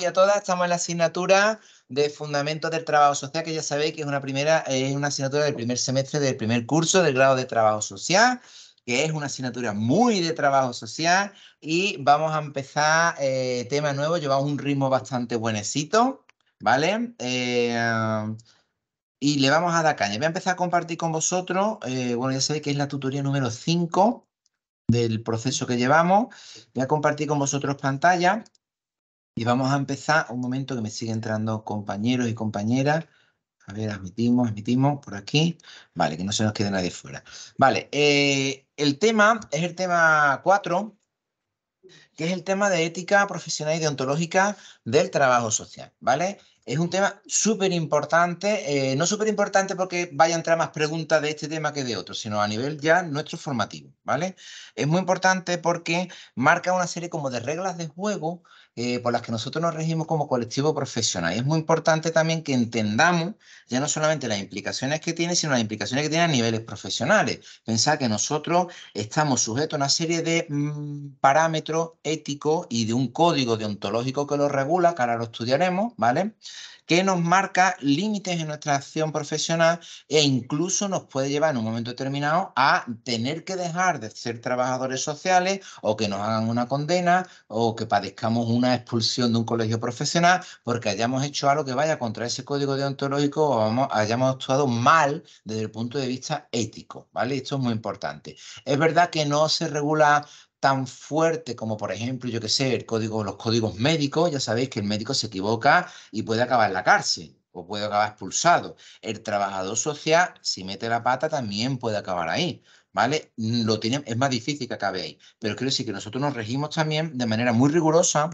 y a todas, estamos en la asignatura de Fundamentos del Trabajo Social, que ya sabéis que es una primera, es una asignatura del primer semestre del primer curso del grado de Trabajo Social, que es una asignatura muy de trabajo social, y vamos a empezar eh, tema nuevo, llevamos un ritmo bastante buenecito, ¿vale? Eh, y le vamos a dar caña. Voy a empezar a compartir con vosotros, eh, bueno, ya sabéis que es la tutoría número 5 del proceso que llevamos. Voy a compartir con vosotros pantalla y vamos a empezar un momento que me sigue entrando compañeros y compañeras. A ver, admitimos, admitimos por aquí. Vale, que no se nos quede nadie fuera. Vale, eh, el tema es el tema 4, que es el tema de ética profesional y deontológica del trabajo social, ¿vale? Es un tema súper importante, eh, no súper importante porque vaya a entrar más preguntas de este tema que de otro, sino a nivel ya nuestro formativo, ¿vale? Es muy importante porque marca una serie como de reglas de juego eh, por las que nosotros nos regimos como colectivo profesional. es muy importante también que entendamos ya no solamente las implicaciones que tiene, sino las implicaciones que tiene a niveles profesionales. Pensar que nosotros estamos sujetos a una serie de mm, parámetros éticos y de un código deontológico que lo regula, que ahora lo estudiaremos, ¿vale? que nos marca límites en nuestra acción profesional e incluso nos puede llevar en un momento determinado a tener que dejar de ser trabajadores sociales o que nos hagan una condena o que padezcamos una expulsión de un colegio profesional porque hayamos hecho algo que vaya contra ese código deontológico o hayamos actuado mal desde el punto de vista ético, ¿vale? Esto es muy importante. Es verdad que no se regula tan fuerte como, por ejemplo, yo que sé, el código, los códigos médicos, ya sabéis que el médico se equivoca y puede acabar en la cárcel o puede acabar expulsado. El trabajador social, si mete la pata, también puede acabar ahí, ¿vale? Lo tiene, es más difícil que acabe ahí. Pero quiero decir que nosotros nos regimos también de manera muy rigurosa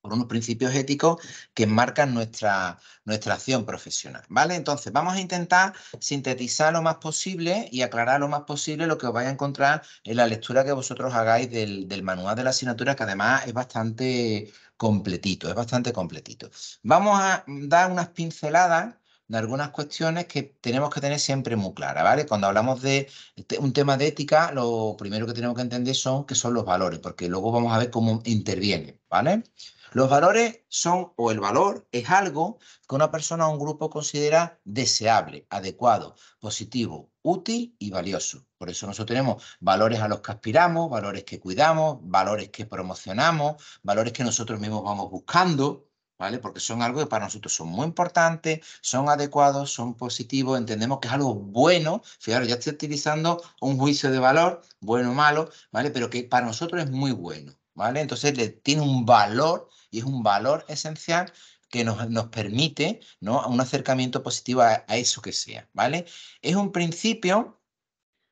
por unos principios éticos que marcan nuestra, nuestra acción profesional. ¿Vale? Entonces, vamos a intentar sintetizar lo más posible y aclarar lo más posible lo que os vais a encontrar en la lectura que vosotros hagáis del, manual de la asignatura, que además es bastante completito, es bastante completito. Vamos a dar unas pinceladas de algunas cuestiones que tenemos que tener siempre muy claras, ¿vale? Cuando hablamos de un tema de ética, lo primero que tenemos que entender son que son los valores, porque luego vamos a ver cómo intervienen, ¿vale? vale los valores son, o el valor es algo que una persona o un grupo considera deseable, adecuado, positivo, útil y valioso. Por eso nosotros tenemos valores a los que aspiramos, valores que cuidamos, valores que promocionamos, valores que nosotros mismos vamos buscando, ¿vale? Porque son algo que para nosotros son muy importantes, son adecuados, son positivos, entendemos que es algo bueno, fijaros, ya estoy utilizando un juicio de valor, bueno o malo, ¿vale? Pero que para nosotros es muy bueno, ¿vale? Entonces le tiene un valor y es un valor esencial que nos, permite ¿no? un acercamiento positivo a, a, eso que sea, ¿vale? Es un principio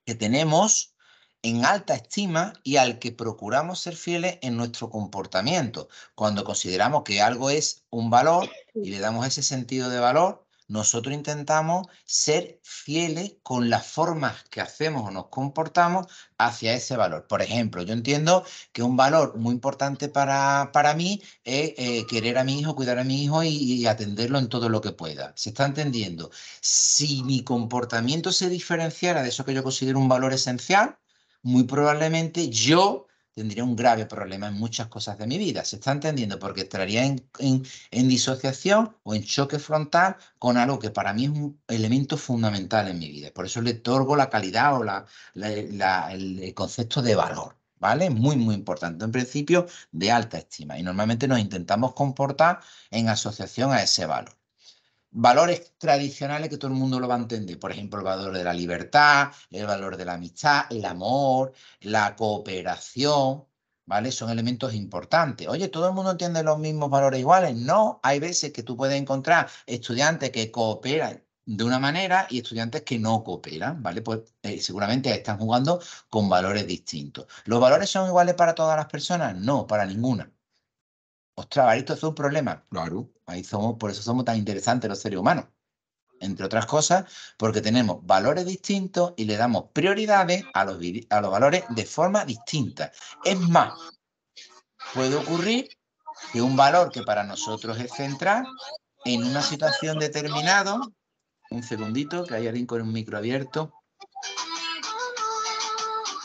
que tenemos en alta estima y al que procuramos ser fieles en nuestro comportamiento. Cuando consideramos que algo es un valor y le damos ese sentido de valor, nosotros intentamos ser fieles con las formas que hacemos o nos comportamos hacia ese valor. Por ejemplo, yo entiendo que un valor muy importante para, para mí es eh, querer a mi hijo, cuidar a mi hijo y, y, atenderlo en todo lo que pueda. ¿Se está entendiendo? Si mi comportamiento se diferenciara de eso que yo considero un valor esencial, muy probablemente yo tendría un grave problema en muchas cosas de mi vida. ¿Se está entendiendo? Porque estaría en, disociación o en choque frontal con algo que para mí es un elemento fundamental en mi vida. Por eso le otorgo la calidad o el concepto de valor. ¿Vale? Muy, muy importante. En principio, de alta estima. Y normalmente nos intentamos comportar en asociación a ese valor valores tradicionales que todo el mundo lo va a entender. Por ejemplo, el valor de la libertad, el valor de la amistad, el amor, la cooperación, ¿vale? Son elementos importantes. Oye, ¿todo el mundo entiende los mismos valores iguales? No, hay veces que tú puedes encontrar estudiantes que cooperan de una manera y estudiantes que no cooperan, ¿vale? Pues eh, seguramente están jugando con valores distintos. ¿Los valores son iguales para todas las personas? No, para ninguna ostras, esto es un problema. Claro. Ahí somos, por eso somos tan interesantes los seres humanos. Entre otras cosas, porque tenemos valores distintos y le damos prioridades a los, a los valores de forma distinta. Es más, puede ocurrir que un valor que para nosotros es central, en una situación determinada, un segundito, que hay alguien con un micro abierto,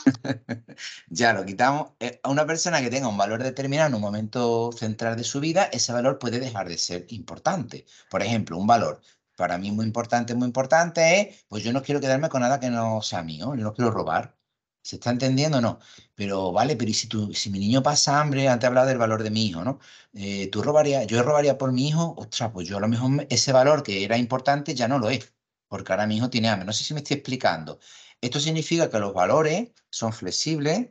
ya lo quitamos. Eh, a una persona que tenga un valor determinado en un momento central de su vida, ese valor puede dejar de ser importante. Por ejemplo, un valor para mí muy importante, muy importante es, pues yo no quiero quedarme con nada que no sea mío, yo no quiero robar. ¿Se está entendiendo o no? Pero vale, pero si, tú, si mi niño pasa hambre? Antes hablaba del valor de mi hijo, ¿no? Eh, ¿Tú robarías, yo robaría por mi hijo? Ostras, pues yo a lo mejor ese valor que era importante ya no lo es, porque ahora mi hijo tiene hambre. No sé si me estoy explicando. Esto significa que los valores son flexibles,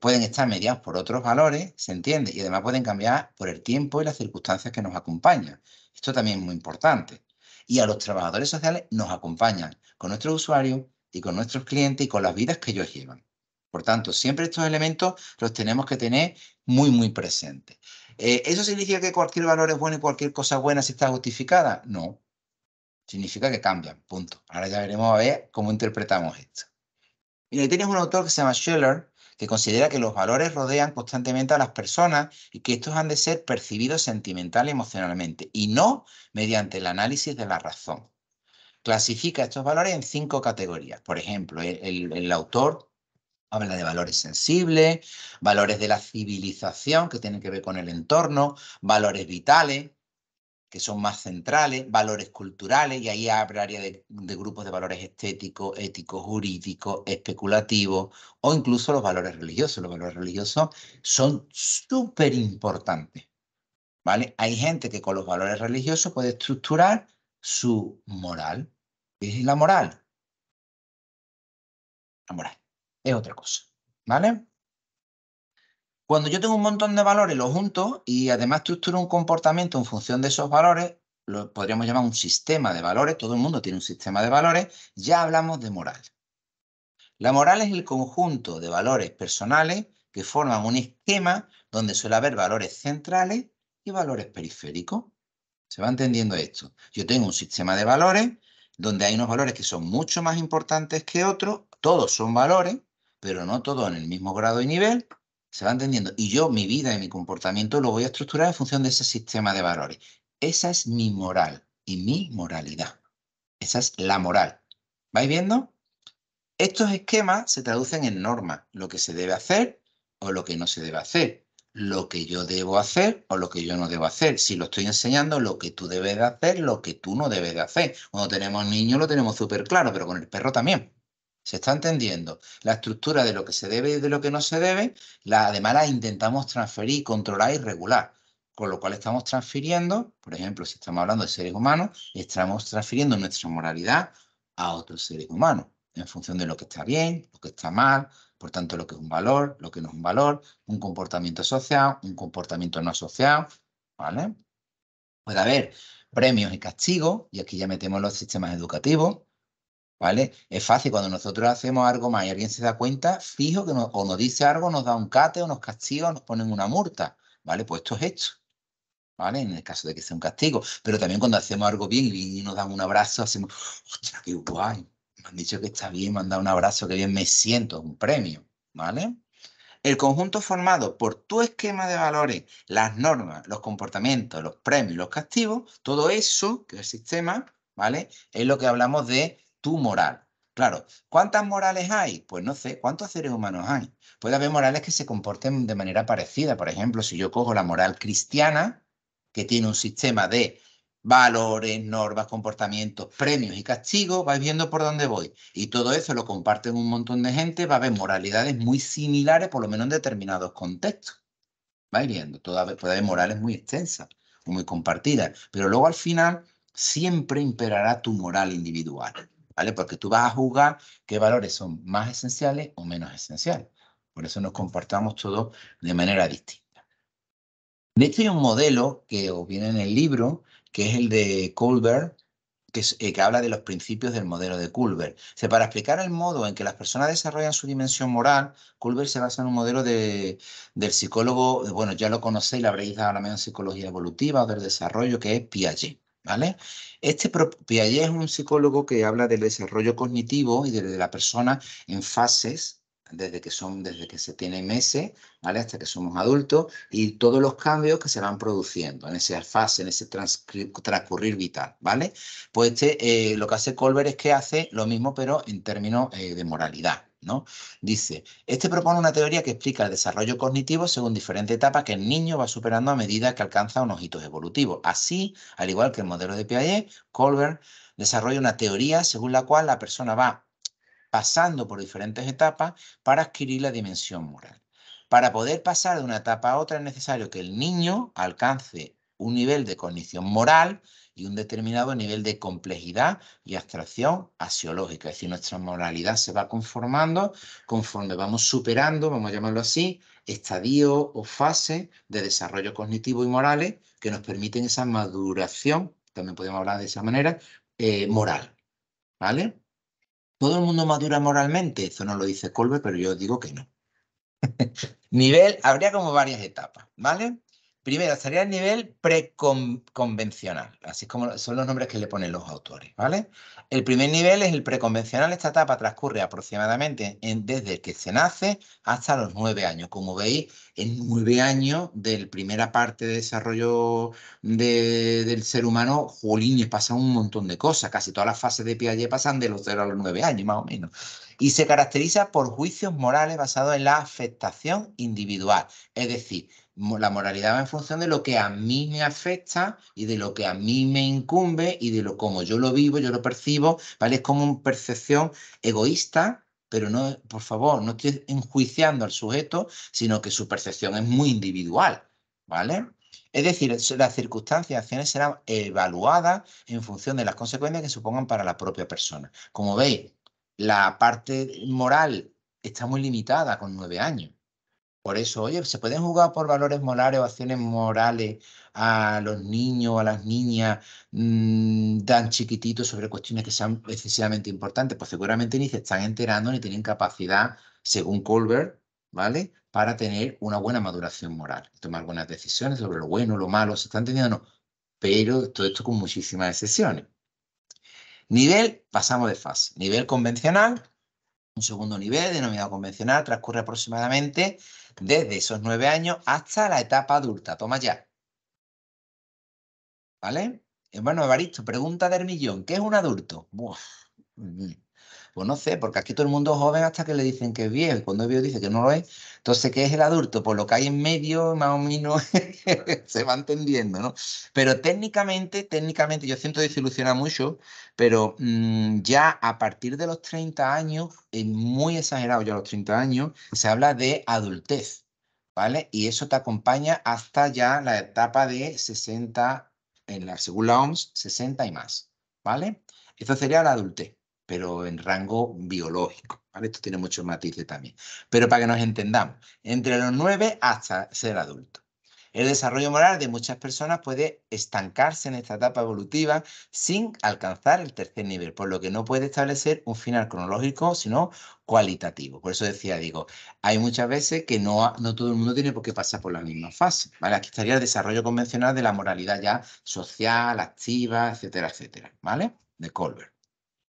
pueden estar mediados por otros valores, ¿se entiende? Y además pueden cambiar por el tiempo y las circunstancias que nos acompañan. Esto también es muy importante. Y a los trabajadores sociales nos acompañan con nuestros usuarios y con nuestros clientes y con las vidas que ellos llevan. Por tanto, siempre estos elementos los tenemos que tener muy, muy presentes. Eh, ¿Eso significa que cualquier valor es bueno y cualquier cosa buena si está justificada? No. Significa que cambian, punto. Ahora ya veremos a ver cómo interpretamos esto. Y ahí tienes un autor que se llama Schiller, que considera que los valores rodean constantemente a las personas y que estos han de ser percibidos sentimental y emocionalmente, y no mediante el análisis de la razón. Clasifica estos valores en cinco categorías. Por ejemplo, el autor habla de valores sensibles, valores de la civilización que tienen que ver con el entorno, valores vitales, que son más centrales, valores culturales, y ahí habrá área de, grupos de valores estéticos, éticos, jurídicos, especulativos, o incluso los valores religiosos. Los valores religiosos son súper importantes. ¿vale? Hay gente que con los valores religiosos puede estructurar su moral. es la moral? La moral es otra cosa. ¿Vale? Cuando yo tengo un montón de valores, los junto y además estructuro un comportamiento en función de esos valores, lo podríamos llamar un sistema de valores, todo el mundo tiene un sistema de valores, ya hablamos de moral. La moral es el conjunto de valores personales que forman un esquema donde suele haber valores centrales y valores periféricos. ¿Se va entendiendo esto? Yo tengo un sistema de valores donde hay unos valores que son mucho más importantes que otros, todos son valores, pero no todos en el mismo grado y nivel, se va entendiendo. Y yo, mi vida y mi comportamiento lo voy a estructurar en función de ese sistema de valores. Esa es mi moral y mi moralidad. Esa es la moral. ¿Vais viendo? Estos esquemas se traducen en normas, lo que se debe hacer o lo que no se debe hacer, lo que yo debo hacer o lo que yo no debo hacer. Si lo estoy enseñando, lo que tú debes de hacer, lo que tú no debes de hacer. Cuando tenemos niños lo tenemos súper claro, pero con el perro también. Se está entendiendo la estructura de lo que se debe y de lo que no se debe, la, además la intentamos transferir, controlar y regular, con lo cual estamos transfiriendo, por ejemplo, si estamos hablando de seres humanos, estamos transfiriendo nuestra moralidad a otros seres humanos, en función de lo que está bien, lo que está mal, por tanto, lo que es un valor, lo que no es un valor, un comportamiento asociado, un comportamiento no asociado, ¿vale? Puede haber premios y castigos, y aquí ya metemos los sistemas educativos, ¿vale? Es fácil, cuando nosotros hacemos algo más y alguien se da cuenta, fijo que o nos dice algo, nos da un cate, o nos castiga, o nos ponen una multa, ¿vale? Pues esto es hecho. ¿vale? En el caso de que sea un castigo. Pero también cuando hacemos algo bien y, nos dan un abrazo, hacemos, ¡ostras, qué guay! Me han dicho que está bien, me han dado un abrazo, qué bien me siento, un premio, ¿vale? El conjunto formado por tu esquema de valores, las normas, los comportamientos, los premios, los castigos, todo eso que es el sistema, ¿vale? Es lo que hablamos de tu moral. Claro, ¿cuántas morales hay? Pues no sé, ¿cuántos seres humanos hay? Puede haber morales que se comporten de manera parecida. Por ejemplo, si yo cojo la moral cristiana, que tiene un sistema de valores, normas, comportamientos, premios y castigos, vais viendo por dónde voy. Y todo eso lo comparten un montón de gente, va a haber moralidades muy similares, por lo menos en determinados contextos. Vais viendo, Toda, puede haber morales muy extensas o muy compartidas, pero luego al final siempre imperará tu moral individual. Porque tú vas a juzgar qué valores son más esenciales o menos esenciales. Por eso nos comportamos todos de manera distinta. De hecho, hay un modelo que os viene en el libro, que es el de Colbert, que, eh, que, habla de los principios del modelo de Culver. se para explicar el modo en que las personas desarrollan su dimensión moral, Culver se basa en un modelo del psicólogo, bueno, ya lo conocéis, la habréis dado la misma en psicología evolutiva o del desarrollo, que es Piaget. ¿vale? Este Piaget es un psicólogo que habla del desarrollo cognitivo y de, la persona en fases desde que son desde que se tiene meses vale hasta que somos adultos y todos los cambios que se van produciendo en esa fase en ese transcurrir vital vale pues este eh, lo que hace Colbert es que hace lo mismo pero en términos eh, de moralidad ¿no? Dice, este propone una teoría que explica el desarrollo cognitivo según diferentes etapas que el niño va superando a medida que alcanza unos hitos evolutivos. Así, al igual que el modelo de Piaget, Colbert desarrolla una teoría según la cual la persona va pasando por diferentes etapas para adquirir la dimensión moral. Para poder pasar de una etapa a otra es necesario que el niño alcance un nivel de cognición moral y un determinado nivel de complejidad y abstracción axiológica. Es decir, nuestra moralidad se va conformando conforme vamos superando, vamos a llamarlo así, estadios o fases de desarrollo cognitivo y morales que nos permiten esa maduración, también podemos hablar de esa manera, eh, moral. ¿Vale? ¿Todo el mundo madura moralmente? Eso no lo dice Colbert, pero yo digo que no. Nivel, habría como varias etapas, ¿vale? Primero, estaría el nivel preconvencional, así como son los nombres que le ponen los autores, ¿vale? El primer nivel es el preconvencional. Esta etapa transcurre aproximadamente en, desde que se nace hasta los nueve años. Como veis, en nueve años de la primera parte de desarrollo del ser humano, jolines, pasan un montón de cosas. Casi todas las fases de Piaget pasan de los cero a los nueve años, más o menos y se caracteriza por juicios morales basados en la afectación individual. Es decir, la moralidad va en función de lo que a mí me afecta y de lo que a mí me incumbe y de lo como yo lo vivo, yo lo percibo, ¿vale? Es como una percepción egoísta, pero no, por favor, no estoy enjuiciando al sujeto, sino que su percepción es muy individual, ¿vale? Es decir, las circunstancias y acciones serán evaluadas en función de las consecuencias que supongan para la propia persona. Como veis, la parte moral está muy limitada con nueve años. Por eso, oye, se pueden jugar por valores morales o acciones morales a los niños, a las niñas mm, tan chiquititos sobre cuestiones que sean excesivamente importantes. Pues seguramente ni se están enterando ni tienen capacidad, según Colbert, ¿vale? Para tener una buena maduración moral, tomar buenas decisiones sobre lo bueno, lo malo, se están teniendo no. Pero todo esto con muchísimas excepciones. Nivel, pasamos de fase. Nivel convencional, un segundo nivel, denominado convencional, transcurre aproximadamente desde esos nueve años hasta la etapa adulta. Toma ya. ¿Vale? Hermano eh, Evaristo, pregunta del millón. ¿Qué es un adulto? Buah no sé, porque aquí todo el mundo es joven hasta que le dicen que es viejo, y cuando es viejo dice que no lo es. Entonces, ¿qué es el adulto? por pues lo que hay en medio, más o menos, se va entendiendo, ¿no? Pero técnicamente, técnicamente, yo siento desilusionar mucho, pero mm, ya a partir de los 30 años, es muy exagerado ya los 30 años, se habla de adultez, ¿vale? Y eso te acompaña hasta ya la etapa de 60, en la, según la OMS, 60 y más, ¿vale? Eso sería la adultez pero en rango biológico. ¿vale? Esto tiene muchos matices también. Pero para que nos entendamos, entre los nueve hasta ser adulto. El desarrollo moral de muchas personas puede estancarse en esta etapa evolutiva sin alcanzar el tercer nivel, por lo que no puede establecer un final cronológico, sino cualitativo. Por eso decía, digo, hay muchas veces que no, no todo el mundo tiene por qué pasar por la misma fase. ¿vale? Aquí estaría el desarrollo convencional de la moralidad ya social, activa, etcétera, etcétera, ¿vale? De Colbert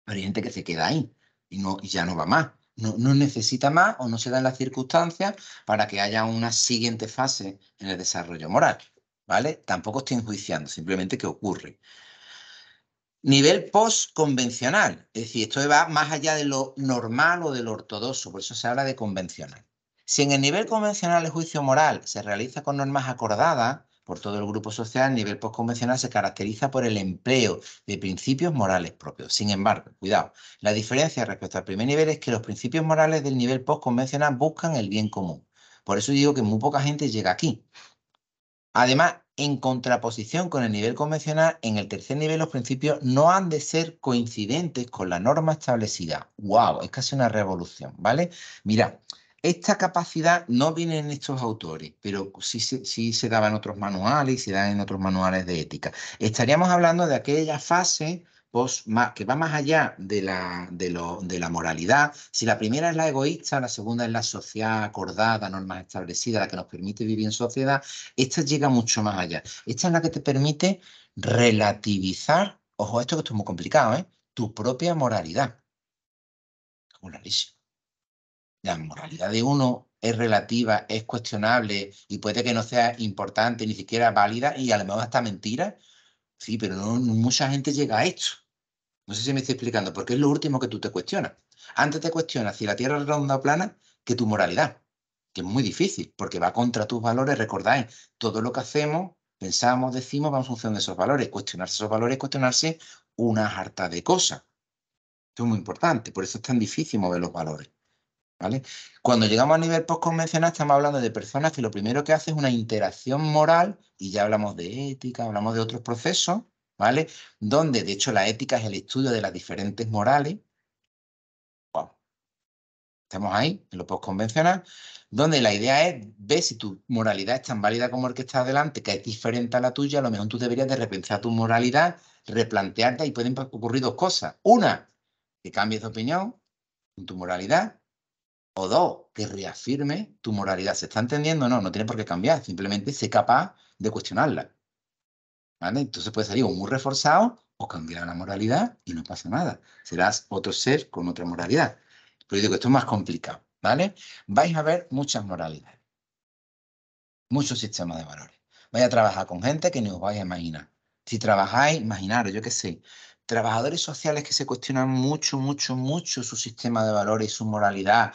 hay gente que se queda ahí y, no, y ya no va más. No, necesita más o no se dan las circunstancias para que haya una siguiente fase en el desarrollo moral. ¿Vale? Tampoco estoy enjuiciando, simplemente que ocurre. Nivel post-convencional. es decir, esto va más allá de lo normal o de lo ortodoxo, por eso se habla de convencional. Si en el nivel convencional el juicio moral se realiza con normas acordadas, por todo el grupo social a nivel postconvencional se caracteriza por el empleo de principios morales propios. Sin embargo, cuidado, la diferencia respecto al primer nivel es que los principios morales del nivel postconvencional buscan el bien común. Por eso digo que muy poca gente llega aquí. Además, en contraposición con el nivel convencional, en el tercer nivel los principios no han de ser coincidentes con la norma establecida. ¡Wow! Es casi una revolución, ¿vale? Mira, esta capacidad no viene en estos autores, pero sí, se daba en otros manuales y se da en otros manuales de ética. Estaríamos hablando de aquella fase que va más allá de la, moralidad. Si la primera es la egoísta, la segunda es la sociedad acordada, normas establecidas, la que nos permite vivir en sociedad, esta llega mucho más allá. Esta es la que te permite relativizar, ojo, esto que esto es muy complicado, ¿eh? tu propia moralidad. Como la moralidad de uno es relativa, es cuestionable y puede que no sea importante, ni siquiera válida y a lo mejor hasta mentira. Sí, pero mucha gente llega a esto. No sé si me estoy explicando, porque es lo último que tú te cuestionas. Antes te cuestionas si la Tierra es redonda o plana que tu moralidad, que es muy difícil, porque va contra tus valores. Recordáis, todo lo que hacemos, pensamos, decimos, va en función de esos valores. Cuestionarse esos valores, es cuestionarse una harta de cosas. Esto es muy importante, por eso es tan difícil mover los valores. ¿vale? Cuando llegamos a nivel postconvencional estamos hablando de personas que lo primero que hacen es una interacción moral, y ya hablamos de ética, hablamos de otros procesos, ¿vale? Donde, de hecho, la ética es el estudio de las diferentes morales. Estamos ahí, en lo postconvencional, donde la idea es ver si tu moralidad es tan válida como el que está adelante, que es diferente a la tuya, a lo mejor tú deberías de repensar tu moralidad, replantearte y pueden ocurrir dos cosas. Una, que cambies de opinión en tu moralidad, o dos, que reafirme tu moralidad. ¿Se está entendiendo? No, no tiene por qué cambiar. Simplemente sé capaz de cuestionarla. ¿Vale? Entonces puede salir o muy reforzado o cambiar la moralidad y no pasa nada. Serás otro ser con otra moralidad. Pero yo digo, que esto es más complicado. ¿Vale? Vais a ver muchas moralidades. Muchos sistemas de valores. Vais a trabajar con gente que ni os vais a imaginar. Si trabajáis, imaginaros, yo qué sé, trabajadores sociales que se cuestionan mucho, mucho, mucho su sistema de valores y su moralidad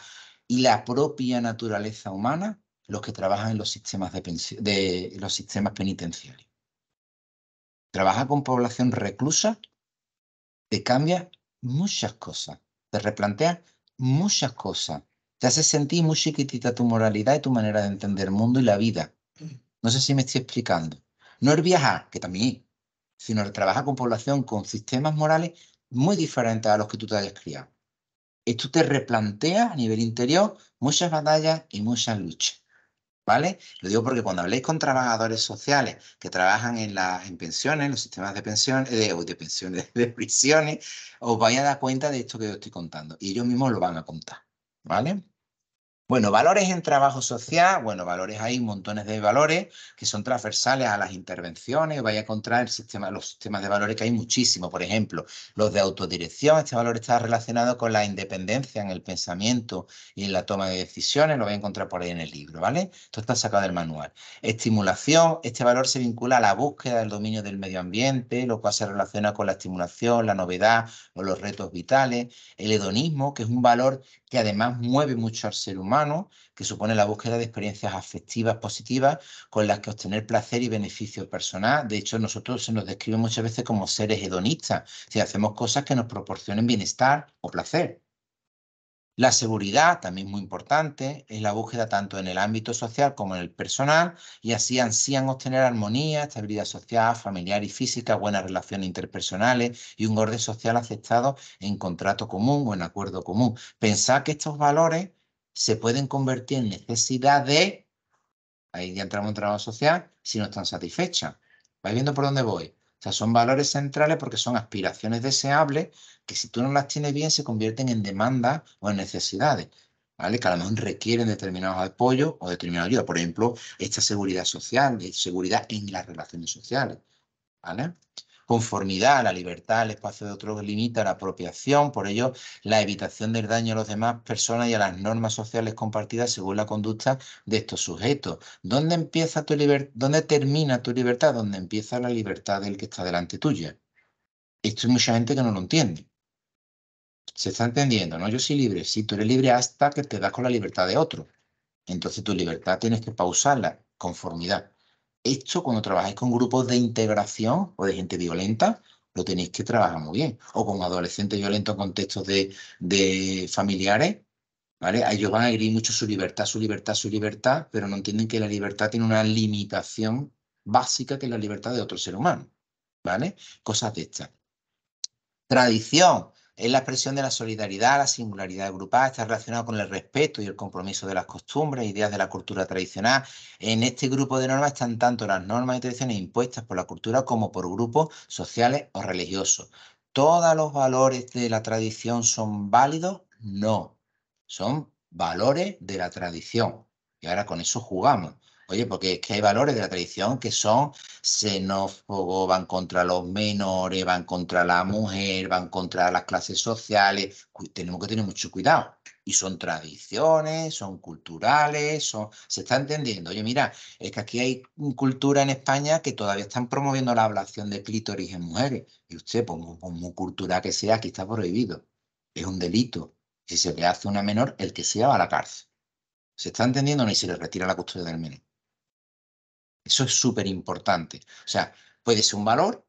y la propia naturaleza humana los que trabajan en los sistemas, de, los sistemas penitenciarios. Trabaja con población reclusa, te cambia muchas cosas, te replantea muchas cosas, te hace sentir muy chiquitita tu moralidad y tu manera de entender el mundo y la vida. Mm. No sé si me estoy explicando. No es viajar, que también, sino trabaja trabajar con población con sistemas morales muy diferentes a los que tú te hayas criado. Esto te replantea a nivel interior muchas batallas y muchas luchas. ¿Vale? Lo digo porque cuando habléis con trabajadores sociales que trabajan en las pensiones, en los sistemas de pensiones, eh, de, de pensiones, de prisiones, os vais a dar cuenta de esto que os estoy contando. Y ellos mismos lo van a contar. ¿Vale? Bueno, valores en trabajo social, bueno, valores hay montones de valores que son transversales a las intervenciones, vaya a encontrar los sistemas de valores que hay muchísimo, por ejemplo, los de autodirección, este valor está relacionado con la independencia en el pensamiento y en la toma de decisiones, lo voy a encontrar por ahí en el libro, ¿vale? Esto está sacado del manual. Estimulación, este valor se vincula a la búsqueda del dominio del medio ambiente, lo cual se relaciona con la estimulación, la novedad o los retos vitales, el hedonismo, que es un valor que además mueve mucho al ser humano, que supone la búsqueda de experiencias afectivas positivas con las que obtener placer y beneficio personal. De hecho, nosotros se nos describe muchas veces como seres hedonistas, si hacemos cosas que nos proporcionen bienestar o placer. La seguridad, también muy importante, es la búsqueda tanto en el ámbito social como en el personal y así ansían obtener armonía, estabilidad social, familiar y física, buenas relaciones interpersonales y un orden social aceptado en contrato común o en acuerdo común. Pensad que estos valores se pueden convertir en necesidades, ahí ya entramos en trabajo social, si no están satisfechas. ¿Vais viendo por dónde voy? O sea, son valores centrales porque son aspiraciones deseables que si tú no las tienes bien se convierten en demandas o en necesidades, ¿vale? Que a lo mejor requieren determinados apoyos o determinada ayuda. Por ejemplo, esta seguridad social, seguridad en las relaciones sociales, ¿vale? conformidad, la libertad, el espacio de otros limita la apropiación, por ello la evitación del daño a las demás personas y a las normas sociales compartidas según la conducta de estos sujetos. ¿Dónde empieza tu ¿Dónde termina tu libertad? ¿Dónde empieza la libertad del que está delante tuya? Esto hay mucha gente que no lo entiende. Se está entendiendo, ¿no? Yo soy libre, sí, tú eres libre hasta que te das con la libertad de otro. Entonces tu libertad tienes que pausarla, conformidad esto cuando trabajáis con grupos de integración o de gente violenta, lo tenéis que trabajar muy bien. O con adolescentes violentos en contextos de, de familiares, ¿vale? ellos van a herir mucho su libertad, su libertad, su libertad, pero no entienden que la libertad tiene una limitación básica que es la libertad de otro ser humano, ¿vale? Cosas de estas. Tradición. Es la expresión de la solidaridad, la singularidad grupal, está relacionado con el respeto y el compromiso de las costumbres, ideas de la cultura tradicional. En este grupo de normas están tanto las normas y tradiciones impuestas por la cultura como por grupos sociales o religiosos. ¿Todos los valores de la tradición son válidos? No, son valores de la tradición. Y ahora con eso jugamos. Oye, porque es que hay valores de la tradición que son xenófobos, van contra los menores, van contra la mujer, van contra las clases sociales. Tenemos que tener mucho cuidado. Y son tradiciones, son culturales, se está entendiendo. Oye, mira, es que aquí hay cultura en España que todavía están promoviendo la ablación de clítoris en mujeres. Y usted, por pues, muy, que sea, aquí está prohibido. Es un delito. Si se le hace una menor, el que sea va a la cárcel. ¿Se está entendiendo? Ni y se le retira la custodia del menor. Eso es súper importante. O sea, puede ser un valor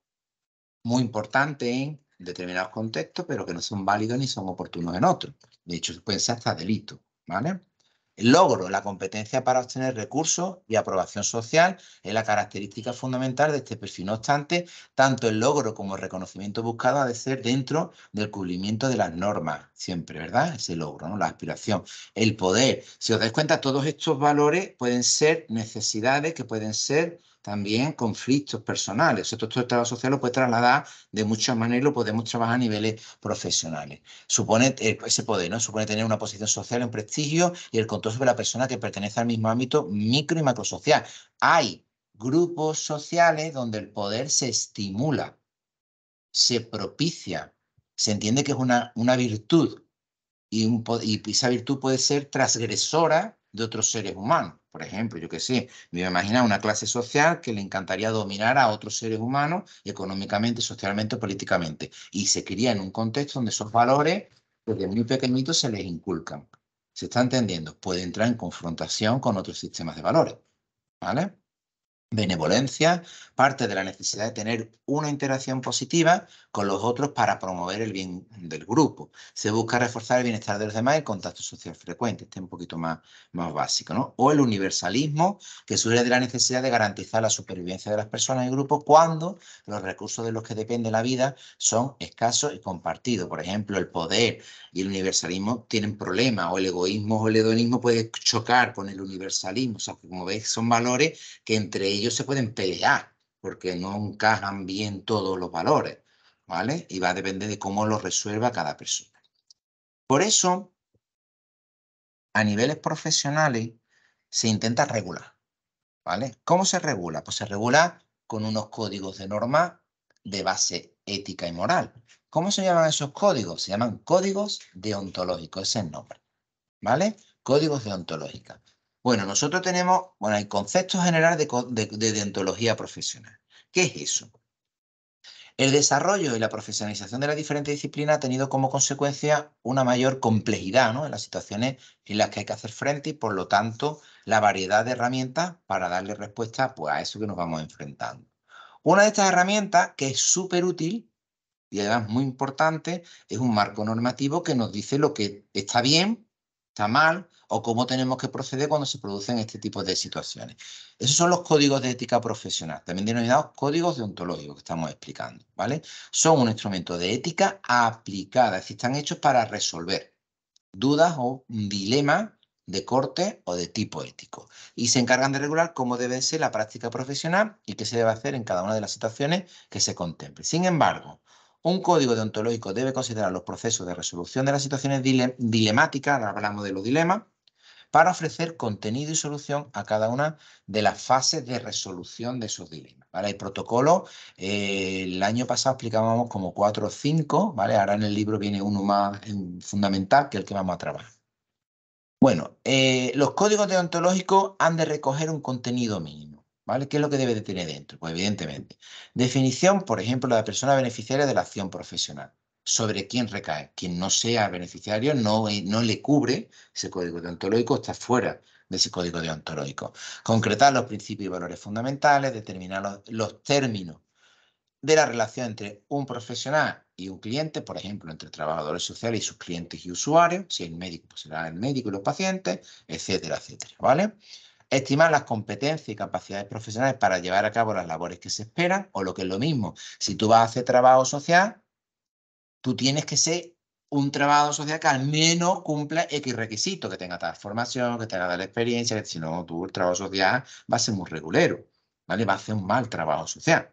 muy importante en determinados contextos, pero que no son válidos ni son oportunos en otros. De hecho, puede ser hasta delito ¿vale? logro, la competencia para obtener recursos y aprobación social es la característica fundamental de este perfil. No obstante, tanto el logro como el reconocimiento buscado ha de ser dentro del cumplimiento de las normas, siempre, ¿verdad? Ese logro, la aspiración, el poder. Si os dais cuenta, todos estos valores pueden ser necesidades que pueden ser también conflictos personales. Esto sea, esto trabajo social lo puede trasladar de muchas maneras lo podemos trabajar a niveles profesionales. Supone eh, ese poder, ¿no? Supone tener una posición social, en prestigio y el control sobre la persona que pertenece al mismo ámbito micro y macrosocial. Hay grupos sociales donde el poder se estimula, se propicia, se entiende que es una, una virtud y, y esa virtud puede ser transgresora de otros seres humanos. Por ejemplo, yo que sé, me imagino una clase social que le encantaría dominar a otros seres humanos económicamente, socialmente, políticamente. Y se cría en un contexto donde esos valores desde muy pequeñitos se les inculcan. ¿Se está entendiendo? Puede entrar en confrontación con otros sistemas de valores. ¿Vale? benevolencia parte de la necesidad de tener una interacción positiva con los otros para promover el bien del grupo. Se busca reforzar el bienestar de los demás y el contacto social frecuente, este es un poquito más, más básico, ¿no? O el universalismo, que surge de la necesidad de garantizar la supervivencia de las personas y grupos cuando los recursos de los que depende la vida son escasos y compartidos. Por ejemplo, el poder y el universalismo tienen problemas, o el egoísmo o el hedonismo puede chocar con el universalismo. O sea, como veis, son valores que entre ellos se pueden pelear porque no encajan bien todos los valores, ¿vale? Y va a depender de cómo lo resuelva cada persona. Por eso, a niveles profesionales, se intenta regular, ¿vale? ¿Cómo se regula? Pues se regula con unos códigos de norma de base ética y moral. ¿Cómo se llaman esos códigos? Se llaman códigos deontológicos, ese es el nombre, ¿vale? Códigos deontológicos. Bueno, nosotros tenemos, bueno, el concepto general de, de, deontología profesional. ¿Qué es eso? El desarrollo y la profesionalización de las diferentes disciplinas ha tenido como consecuencia una mayor complejidad ¿no? en las situaciones en las que hay que hacer frente y, por lo tanto, la variedad de herramientas para darle respuesta pues, a eso que nos vamos enfrentando. Una de estas herramientas que es súper útil y además muy importante es un marco normativo que nos dice lo que está bien, está mal, o cómo tenemos que proceder cuando se producen este tipo de situaciones. Esos son los códigos de ética profesional, también denominados códigos de ontológico que estamos explicando, ¿vale? Son un instrumento de ética aplicada, es decir, están hechos para resolver dudas o dilemas de corte o de tipo ético. Y se encargan de regular cómo debe ser la práctica profesional y qué se debe hacer en cada una de las situaciones que se contemple. Sin embargo, un código deontológico debe considerar los procesos de resolución de las situaciones dilemáticas, hablamos de los dilemas, para ofrecer contenido y solución a cada una de las fases de resolución de sus dilemas. ¿vale? El protocolo, eh, el año pasado explicábamos como cuatro o cinco, ¿vale? ahora en el libro viene uno más eh, fundamental que el que vamos a trabajar. Bueno, eh, los códigos deontológicos han de recoger un contenido mínimo. ¿Vale? ¿Qué es lo que debe de tener dentro? Pues evidentemente, definición, por ejemplo, de la persona beneficiaria de la acción profesional sobre quién recae. Quien no sea beneficiario no, eh, no le cubre ese código deontológico, está fuera de ese código deontológico. Concretar los principios y valores fundamentales, determinar los, términos de la relación entre un profesional y un cliente, por ejemplo, entre trabajadores sociales y sus clientes y usuarios, si el médico, pues será el médico y los pacientes, etcétera, etcétera, ¿vale? Estimar las competencias y capacidades profesionales para llevar a cabo las labores que se esperan, o lo que es lo mismo, si tú vas a hacer trabajo social, tú tienes que ser un trabajo social que al menos cumpla X requisito, que tenga tal formación, que tenga tal experiencia, que si no, tu trabajo social va a ser muy regulero, ¿vale? Va a ser un mal trabajo social,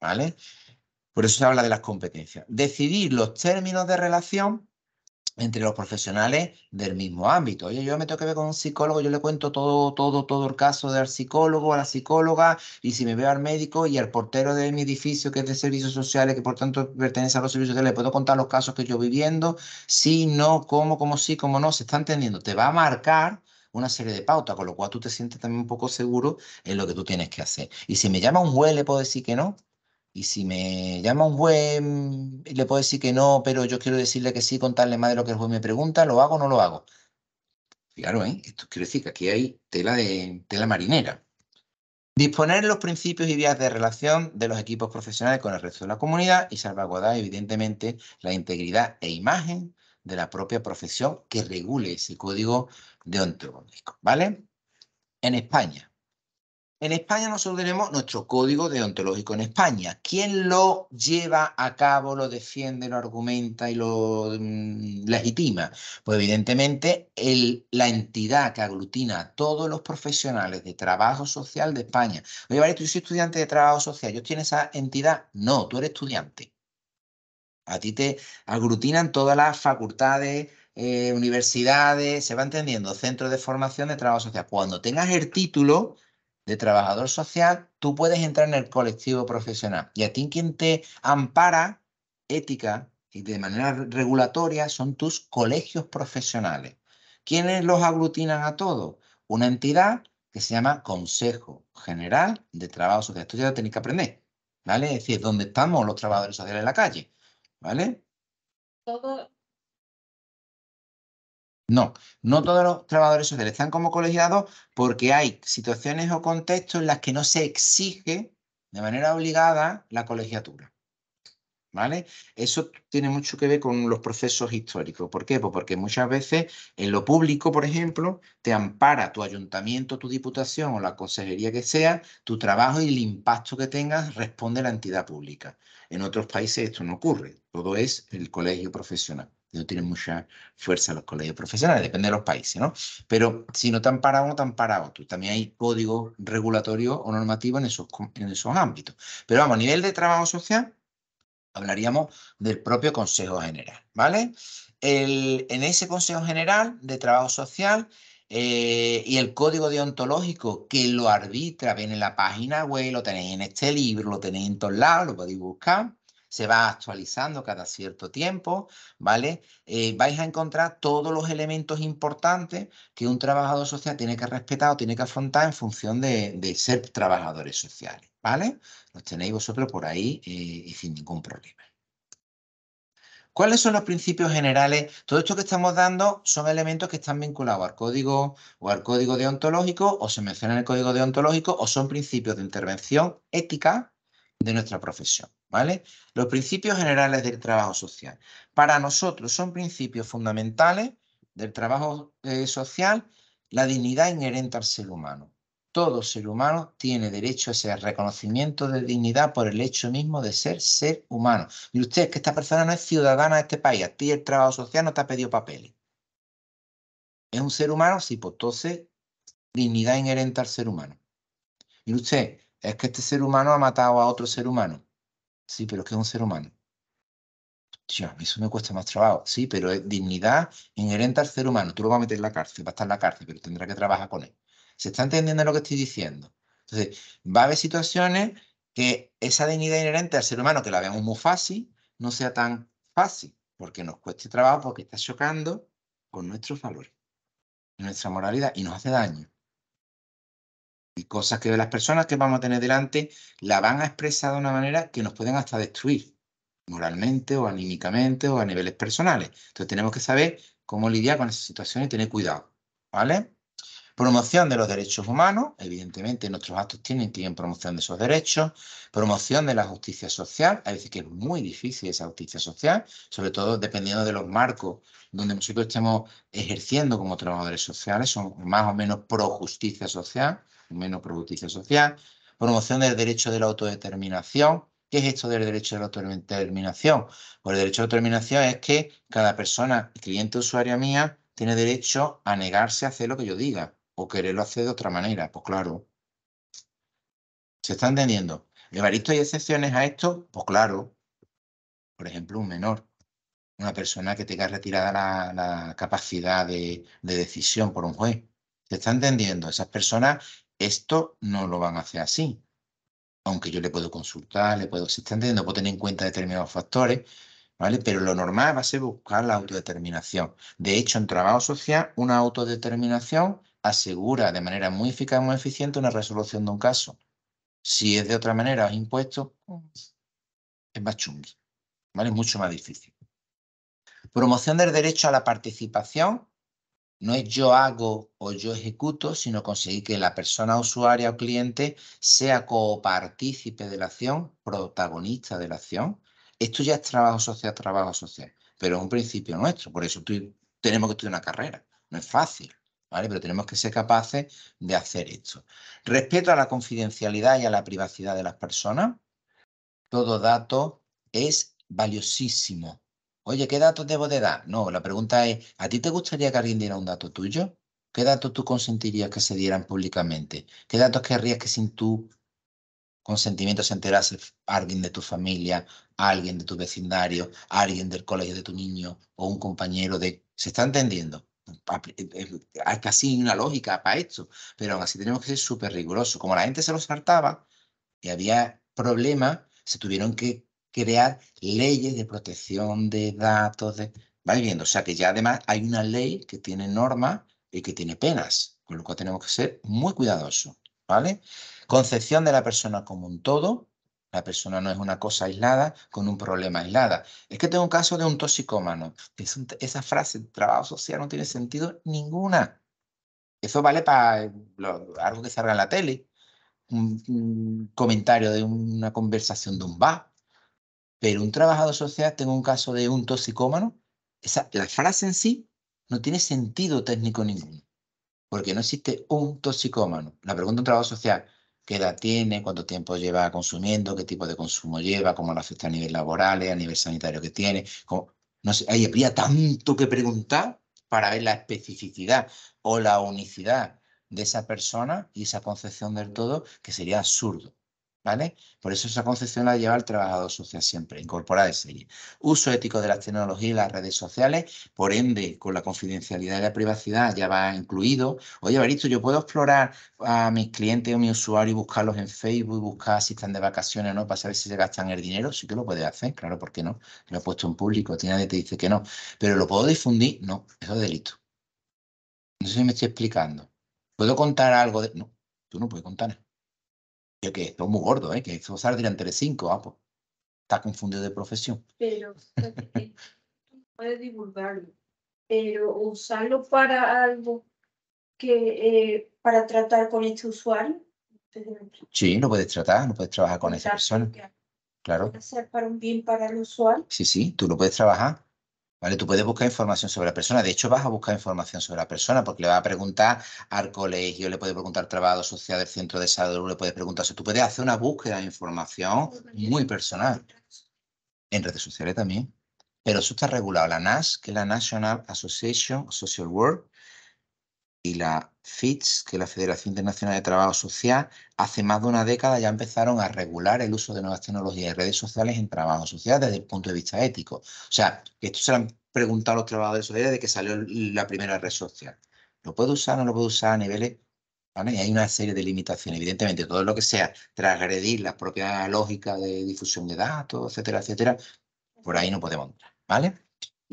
¿vale? Por eso se habla de las competencias. Decidir los términos de relación entre los profesionales del mismo ámbito. Oye, yo me tengo que ver con un psicólogo, yo le cuento todo, todo, todo el caso del psicólogo, a la psicóloga, y si me veo al médico y al portero de mi edificio, que es de servicios sociales, que por tanto pertenece a los servicios sociales, le puedo contar los casos que yo viviendo, si, no, cómo, cómo sí, cómo no, se está entendiendo. Te va a marcar una serie de pautas, con lo cual tú te sientes también un poco seguro en lo que tú tienes que hacer. Y si me llama un juez, le puedo decir que no, y si me llama un juez le puedo decir que no, pero yo quiero decirle que sí, contarle más de lo que el juez me pregunta, ¿lo hago o no lo hago? Claro, ¿eh? esto quiere decir que aquí hay tela, de, tela marinera. Disponer los principios y vías de relación de los equipos profesionales con el resto de la comunidad y salvaguardar, evidentemente, la integridad e imagen de la propia profesión que regule ese código de deontológico, ¿vale? En España, en España nosotros tenemos nuestro código deontológico en España. ¿Quién lo lleva a cabo, lo defiende, lo argumenta y lo mm, legitima? Pues evidentemente la entidad que aglutina a todos los profesionales de trabajo social de España. Oye, vale, tú soy estudiante de trabajo social, ¿yo tienes esa entidad? No, tú eres estudiante. A ti te aglutinan todas las facultades, eh, universidades, se va entendiendo, centros de formación de trabajo social. Cuando tengas el título de trabajador social, tú puedes entrar en el colectivo profesional. Y a ti quien te ampara ética y de manera regulatoria son tus colegios profesionales. ¿Quiénes los aglutinan a todos? Una entidad que se llama Consejo General de Trabajo Social. Esto ya lo tenéis que aprender, ¿vale? Es decir, ¿dónde estamos los trabajadores sociales en la calle? ¿Vale? Todo, no, no todos los trabajadores sociales están como colegiados porque hay situaciones o contextos en las que no se exige de manera obligada la colegiatura. ¿Vale? Eso tiene mucho que ver con los procesos históricos. ¿Por qué? Pues porque muchas veces en lo público, por ejemplo, te ampara tu ayuntamiento, tu diputación o la consejería que sea, tu trabajo y el impacto que tengas responde la entidad pública. En otros países esto no ocurre, todo es el colegio profesional no tienen mucha fuerza los colegios profesionales, depende de los países, ¿no? Pero si no tan parado, no tan parado. Tú, también hay códigos regulatorios o normativos en esos, en esos ámbitos. Pero vamos, a nivel de trabajo social, hablaríamos del propio Consejo General, ¿vale? en ese Consejo General de Trabajo Social eh, y el código deontológico que lo arbitra, ven en la página web, lo tenéis en este libro, lo tenéis en todos lados, lo podéis buscar se va actualizando cada cierto tiempo, ¿vale? Eh, vais a encontrar todos los elementos importantes que un trabajador social tiene que respetar o tiene que afrontar en función de, ser trabajadores sociales, ¿vale? Los tenéis vosotros por ahí eh, y sin ningún problema. ¿Cuáles son los principios generales? Todo esto que estamos dando son elementos que están vinculados al código o al código deontológico o se menciona en el código deontológico o son principios de intervención ética de nuestra profesión. ¿vale? Los principios generales del trabajo social. Para nosotros son principios fundamentales del trabajo eh, social la dignidad inherente al ser humano. Todo ser humano tiene derecho a ese reconocimiento de dignidad por el hecho mismo de ser ser humano. Y usted, que esta persona no es ciudadana de este país, a ti el trabajo social no te ha pedido papeles. ¿Es un ser humano? Sí, pues entonces, dignidad inherente al ser humano. Y usted, es que este ser humano ha matado a otro ser humano. Sí, pero es que es un ser humano. Tío, a mí eso me cuesta más trabajo. Sí, pero es dignidad inherente al ser humano. Tú lo vas a meter en la cárcel, va a estar en la cárcel, pero tendrá que trabajar con él. ¿Se está entendiendo lo que estoy diciendo? Entonces, va a haber situaciones que esa dignidad inherente al ser humano, que la veamos muy fácil, no sea tan fácil, porque nos cueste trabajo, porque está chocando con nuestros valores, nuestra moralidad y nos hace daño. Y cosas que las personas que vamos a tener delante la van a expresar de una manera que nos pueden hasta destruir, moralmente o anímicamente o a niveles personales. Entonces tenemos que saber cómo lidiar con esa situación y tener cuidado. ¿Vale? Promoción de los derechos humanos, evidentemente nuestros actos tienen que ir en promoción de esos derechos. Promoción de la justicia social, hay veces que es muy difícil esa justicia social, sobre todo dependiendo de los marcos donde nosotros estemos ejerciendo como trabajadores sociales, son más o menos pro justicia social menos justicia social, promoción del derecho de la autodeterminación. ¿Qué es esto del derecho de la autodeterminación? Pues el derecho de autodeterminación es que cada persona, cliente usuaria mía, tiene derecho a negarse a hacer lo que yo diga o quererlo hacer de otra manera. Pues claro. ¿Se está entendiendo? ¿Evaristo hay excepciones a esto? Pues claro. Por ejemplo, un menor. Una persona que tenga retirada la, capacidad de, de decisión por un juez. ¿Se está entendiendo? Esas personas esto no lo van a hacer así. Aunque yo le puedo consultar, le puedo, se está puedo tener en cuenta determinados factores, ¿vale? Pero lo normal va a ser buscar la autodeterminación. De hecho, en trabajo social, una autodeterminación asegura de manera muy eficaz y muy eficiente una resolución de un caso. Si es de otra manera, impuesto, es más chungo, ¿vale? Es mucho más difícil. Promoción del derecho a la participación no es yo hago o yo ejecuto, sino conseguir que la persona usuaria o cliente sea copartícipe de la acción, protagonista de la acción. Esto ya es trabajo social, trabajo social, pero es un principio nuestro. Por eso tenemos que estudiar una carrera. No es fácil. ¿Vale? Pero tenemos que ser capaces de hacer esto. Respeto a la confidencialidad y a la privacidad de las personas. Todo dato es valiosísimo. Oye, ¿qué datos debo de dar? No, la pregunta es, ¿a ti te gustaría que alguien diera un dato tuyo? ¿Qué datos tú consentirías que se dieran públicamente? ¿Qué datos querrías que sin tu consentimiento se enterase alguien de tu familia, alguien de tu vecindario, alguien del colegio de tu niño o un compañero de... ¿Se está entendiendo? Eh, eh, hay casi una lógica para esto, pero aún así tenemos que ser súper rigurosos. Como la gente se lo saltaba y había problemas, se tuvieron que crear leyes de protección de datos, de, ¿vais viendo? O sea que ya además hay una ley que tiene normas y que tiene penas, con lo cual tenemos que ser muy cuidadosos, ¿vale? Concepción de la persona como un todo, la persona no es una cosa aislada con un problema aislada. Es que tengo un caso de un toxicómano. esa frase, trabajo social, no tiene sentido ninguna. Eso vale para eh, algo que salga en la tele, un, comentario de una conversación de un bar, pero un trabajador social, tengo un caso de un toxicómano, la frase en sí no tiene sentido técnico ninguno, porque no existe un toxicómano. La pregunta de un trabajador social, ¿qué edad tiene? ¿Cuánto tiempo lleva consumiendo? ¿Qué tipo de consumo lleva? ¿Cómo lo afecta a nivel laboral, a nivel sanitario que tiene? No sé, ahí habría tanto que preguntar para ver la especificidad o la unicidad de esa persona y esa concepción del todo que sería absurdo. ¿Vale? Por eso esa concepción la lleva el trabajador social siempre, incorporada de serie. Uso ético de las tecnologías y las redes sociales, por ende, con la confidencialidad y la privacidad ya va incluido. Oye, barito, yo puedo explorar a mis clientes o mi usuario y buscarlos en Facebook, buscar si están de vacaciones o no, para saber si se gastan el dinero. Sí que lo puede hacer, claro, ¿por qué no? Lo he puesto en público, nadie te dice que no. Pero lo puedo difundir, no, eso es delito. No sé si me estoy explicando. ¿Puedo contar algo de.? No, tú no puedes contar nada que esto es muy gordo, ¿eh? que esto usar entre cinco, ah, pues, está confundido de profesión. Pero puedes divulgarlo, pero usarlo para algo que eh, para tratar con este usuario. Sí, lo puedes tratar, no puedes trabajar con esa persona. Claro. Hacer para un bien para el usuario. Sí, sí, tú lo puedes trabajar Tú puedes buscar información sobre la persona. De hecho, vas a buscar información sobre la persona porque le vas a preguntar al colegio, le puedes preguntar al trabajo social del centro de salud, le puedes preguntar. tú puedes hacer una búsqueda de información muy personal. En redes sociales también. Pero eso está regulado. La NAS, que es la National Association of Social Work, y la FITS, que es la Federación Internacional de Trabajo Social, hace más de una década ya empezaron a regular el uso de nuevas tecnologías y redes sociales en trabajo social desde el punto de vista ético. O sea, esto se lo han preguntado los trabajadores sociales desde que salió la primera red social. ¿Lo puedo usar o no lo puedo usar a niveles? ¿Vale? Y hay una serie de limitaciones, evidentemente, todo lo que sea transgredir la propia lógica de difusión de datos, etcétera, etcétera, por ahí no podemos entrar, ¿vale?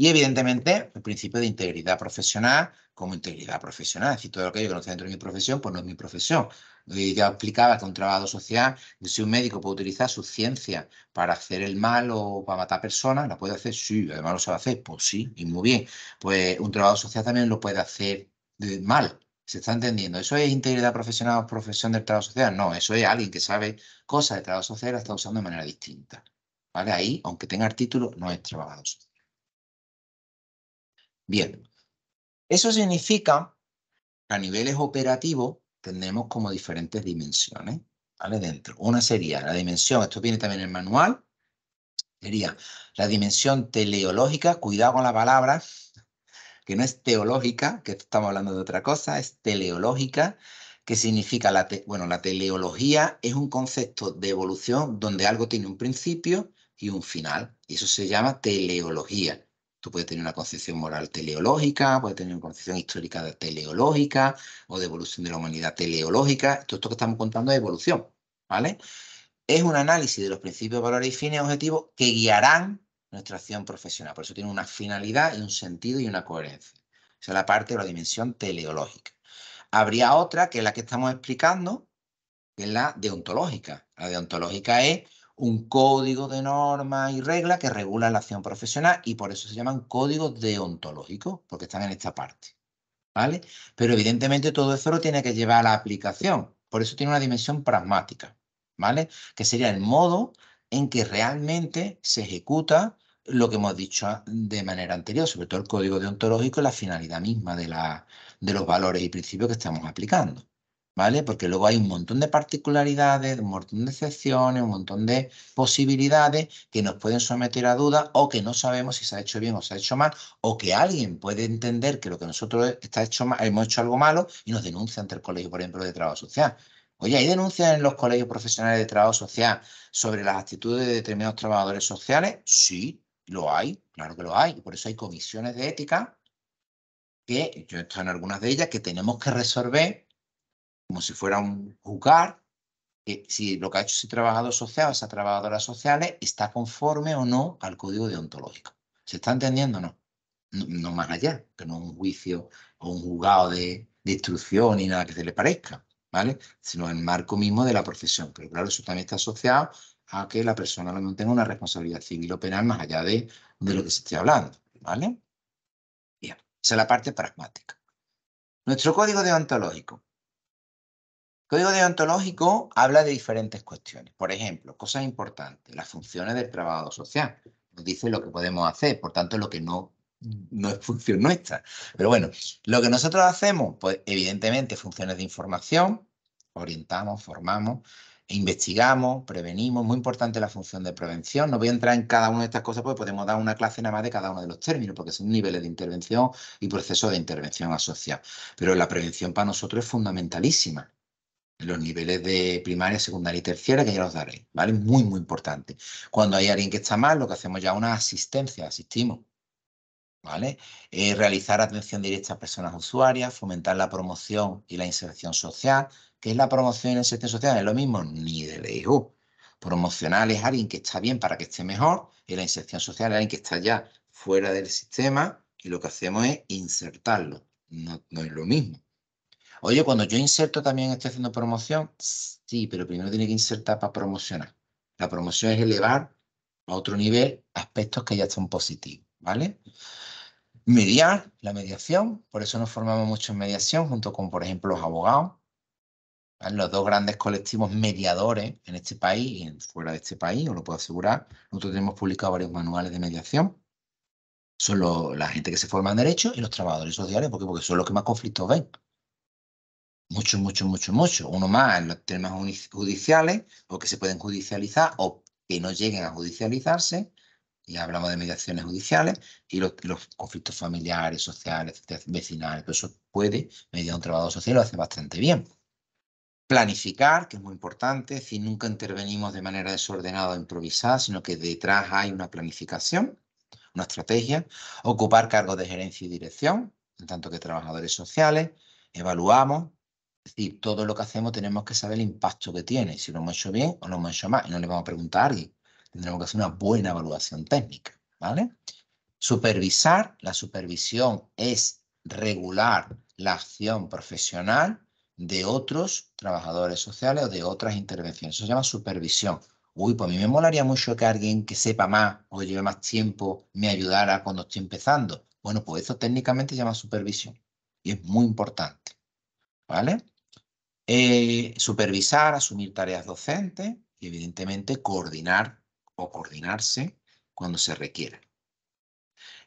Y evidentemente, el principio de integridad profesional como integridad profesional. Es decir, todo lo que yo conozco dentro de mi profesión, pues no es mi profesión. ya explicaba que un trabajador social, si un médico puede utilizar su ciencia para hacer el mal o para matar personas, ¿la puede hacer? Sí, además lo sabe hacer, pues sí, y muy bien. Pues un trabajador social también lo puede hacer mal, ¿Se está entendiendo? ¿Eso es integridad profesional o profesión del trabajo social? No, eso es alguien que sabe cosas de trabajo social y la está usando de manera distinta. ¿Vale? Ahí, aunque tenga el título, no es trabajador social. Bien, eso significa a niveles operativos tendremos como diferentes dimensiones, ¿vale? Dentro. Una sería la dimensión, esto viene también en el manual, sería la dimensión teleológica, cuidado con la palabra, que no es teológica, que estamos hablando de otra cosa, es teleológica, que significa, la bueno, la teleología es un concepto de evolución donde algo tiene un principio y un final, y eso se llama teleología. Tú puedes tener una concepción moral teleológica, puedes tener una concepción histórica teleológica o de evolución de la humanidad teleológica. Todo esto que estamos contando es evolución, ¿vale? Es un análisis de los principios, valores y fines objetivos que guiarán nuestra acción profesional. Por eso tiene una finalidad y un sentido y una coherencia. Esa es la parte o la dimensión teleológica. Habría otra que es la que estamos explicando, que es la deontológica. La deontológica es un código de normas y reglas que regula la acción profesional y por eso se llaman códigos deontológicos, porque están en esta parte. ¿Vale? Pero evidentemente todo eso lo tiene que llevar a la aplicación, por eso tiene una dimensión pragmática, ¿vale? Que sería el modo en que realmente se ejecuta lo que hemos dicho de manera anterior, sobre todo el código deontológico y la finalidad misma de, la, de los valores y principios que estamos aplicando. ¿vale? Porque luego hay un montón de particularidades, un montón de excepciones, un montón de posibilidades que nos pueden someter a dudas o que no sabemos si se ha hecho bien o se ha hecho mal, o que alguien puede entender que lo que nosotros está hecho mal, hemos hecho algo malo y nos denuncia ante el colegio, por ejemplo, de trabajo social. Oye, hay denuncias en los colegios profesionales de trabajo social sobre las actitudes de determinados trabajadores sociales. Sí, lo hay, claro que lo hay. Por eso hay comisiones de ética que yo he estado en algunas de ellas que tenemos que resolver como si fuera un juzgar, si lo que ha hecho ese trabajador social o esa trabajadora social está conforme o no al código deontológico. ¿Se está entendiendo o no? no? más allá, que no un juicio o un juzgado de, de instrucción ni nada que se le parezca, ¿vale? Sino el marco mismo de la profesión. Pero claro, eso también está asociado a que la persona no tenga una responsabilidad civil o penal más allá de, de lo que se esté hablando, ¿vale? Bien, esa es la parte pragmática. Nuestro código deontológico Código deontológico habla de diferentes cuestiones. Por ejemplo, cosas importantes, las funciones del trabajo social. Nos dice lo que podemos hacer, por tanto, lo que no, no es función nuestra. Pero bueno, lo que nosotros hacemos, pues evidentemente funciones de información, orientamos, formamos, investigamos, prevenimos, muy importante la función de prevención. No voy a entrar en cada una de estas cosas porque podemos dar una clase nada más de cada uno de los términos, porque son niveles de intervención y procesos de intervención asociados. Pero la prevención para nosotros es fundamentalísima los niveles de primaria, secundaria y terciaria, que ya los daré, ¿vale? Muy, muy importante. Cuando hay alguien que está mal, lo que hacemos ya es una asistencia, asistimos, ¿vale? realizar atención directa a personas usuarias, fomentar la promoción y la inserción social. ¿Qué es la promoción y la inserción social? Es lo mismo, ni de ley. Promocional es alguien que está bien para que esté mejor y la inserción social es alguien que está ya fuera del sistema y lo que hacemos es insertarlo. no es lo mismo, Oye, cuando yo inserto también estoy haciendo promoción, sí, pero primero tiene que insertar para promocionar. La promoción es elevar a otro nivel aspectos que ya son positivos, ¿vale? Mediar, la mediación, por eso nos formamos mucho en mediación junto con, por ejemplo, los abogados, los dos grandes colectivos mediadores en este país y fuera de este país, os lo puedo asegurar. Nosotros tenemos publicado varios manuales de mediación. Son la gente que se forma en derecho y los trabajadores sociales, Porque son los que más conflictos ven mucho, mucho, mucho, mucho. Uno más en los temas judiciales o que se pueden judicializar o que no lleguen a judicializarse. Y hablamos de mediaciones judiciales y los, conflictos familiares, sociales, vecinales. todo eso puede, mediante un trabajador social, lo hace bastante bien. Planificar, que es muy importante, si nunca intervenimos de manera desordenada o improvisada, sino que detrás hay una planificación, una estrategia. Ocupar cargos de gerencia y dirección, en tanto que trabajadores sociales. Evaluamos, es todo lo que hacemos tenemos que saber el impacto que tiene, si lo hemos hecho bien o lo hemos hecho mal, y no le vamos a preguntar a alguien. Tendremos que hacer una buena evaluación técnica, ¿vale? Supervisar, la supervisión es regular la acción profesional de otros trabajadores sociales o de otras intervenciones. Eso se llama supervisión. Uy, pues a mí me molaría mucho que alguien que sepa más o lleve más tiempo me ayudara cuando estoy empezando. Bueno, pues eso técnicamente se llama supervisión y es muy importante. ¿Vale? Eh, supervisar, asumir tareas docentes y evidentemente coordinar o coordinarse cuando se requiera.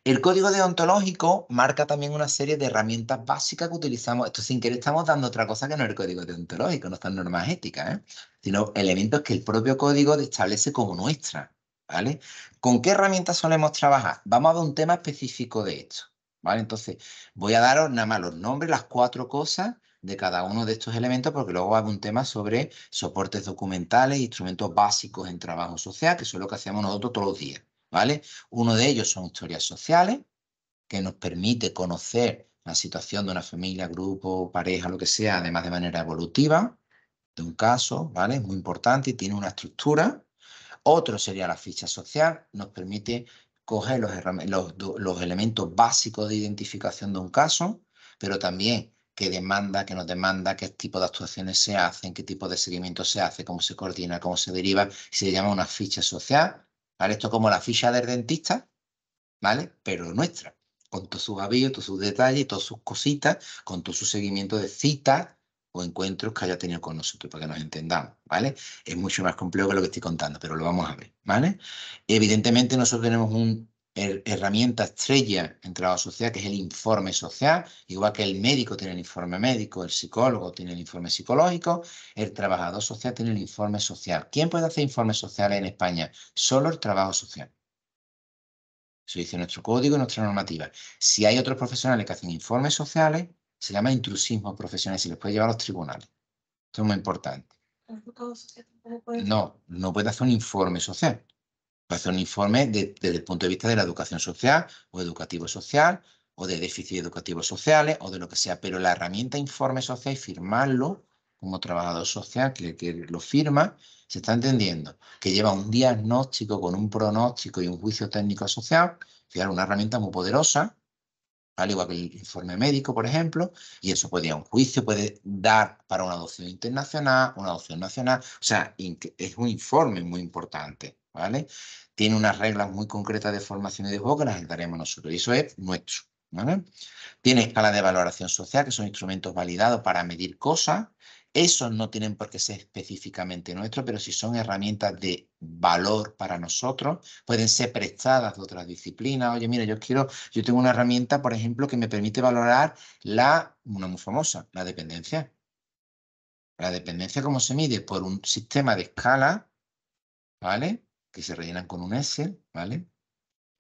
El código deontológico marca también una serie de herramientas básicas que utilizamos. Esto sin querer estamos dando otra cosa que no es el código deontológico, no están normas éticas, ¿eh? sino elementos que el propio código establece como nuestra. ¿vale? ¿Con qué herramientas solemos trabajar? Vamos a ver un tema específico de esto. ¿vale? Entonces, voy a daros nada más los nombres, las cuatro cosas de cada uno de estos elementos, porque luego hago un tema sobre soportes documentales, instrumentos básicos en trabajo social, que eso es lo que hacemos nosotros todos los días, ¿vale? Uno de ellos son historias sociales, que nos permite conocer la situación de una familia, grupo, pareja, lo que sea, además de manera evolutiva, de un caso, ¿vale? Es muy importante y tiene una estructura. Otro sería la ficha social, nos permite coger los, los elementos básicos de identificación de un caso, pero también qué demanda, qué nos demanda, qué tipo de actuaciones se hacen, qué tipo de seguimiento se hace, cómo se coordina, cómo se deriva, se llama una ficha social, ¿vale? Esto como la ficha del dentista, ¿vale? Pero nuestra, con todos sus avíos, todos sus detalles, todas sus cositas, con todo su seguimiento de citas o encuentros que haya tenido con nosotros, para que nos entendamos, ¿vale? Es mucho más complejo que lo que estoy contando, pero lo vamos a ver, ¿vale? Evidentemente nosotros tenemos un Er-, herramienta estrella en trabajo social que es el informe social, igual que el médico tiene el informe médico, el psicólogo tiene el informe psicológico, el trabajador social tiene el informe social. ¿Quién puede hacer informes sociales en España? Solo el trabajo social. Eso dice nuestro código y nuestra normativa. Si hay otros profesionales que hacen informes sociales, se llama intrusismo profesional y se les puede llevar a los tribunales. Esto es muy importante. No, no puede hacer un informe social hacer un informe desde el punto de vista de la educación social o educativo social o de déficit educativo sociales o de lo que sea, pero la herramienta informe social y firmarlo como trabajador social que, lo firma, se está entendiendo que lleva un diagnóstico con un pronóstico y un juicio técnico social que es una herramienta muy poderosa, al igual que el informe médico, por ejemplo, y eso puede un juicio, puede dar para una adopción internacional, una adopción nacional, o sea, es un informe muy importante. ¿vale? Tiene unas reglas muy concretas de formación y de juego que las daremos nosotros, y eso es nuestro. ¿vale? Tiene escala de valoración social, que son instrumentos validados para medir cosas. Esos no tienen por qué ser específicamente nuestros, pero si son herramientas de valor para nosotros, pueden ser prestadas de otras disciplinas. Oye, mira, yo quiero, yo tengo una herramienta, por ejemplo, que me permite valorar la, una muy famosa, la dependencia. La dependencia, ¿cómo se mide? Por un sistema de escala, ¿vale? que se rellenan con un S, ¿vale?